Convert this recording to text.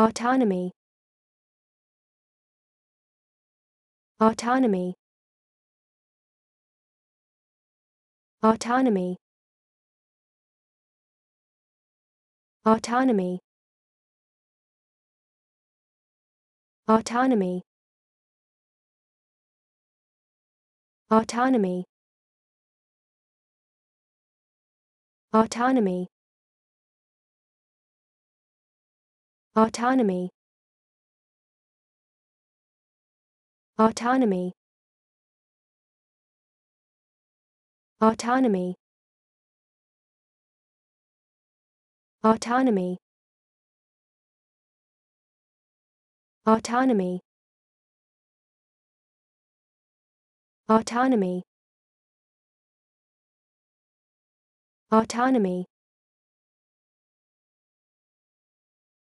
autonomy autonomy autonomy autonomy autonomy autonomy autonomy autonomy autonomy autonomy autonomy autonomy autonomy autonomy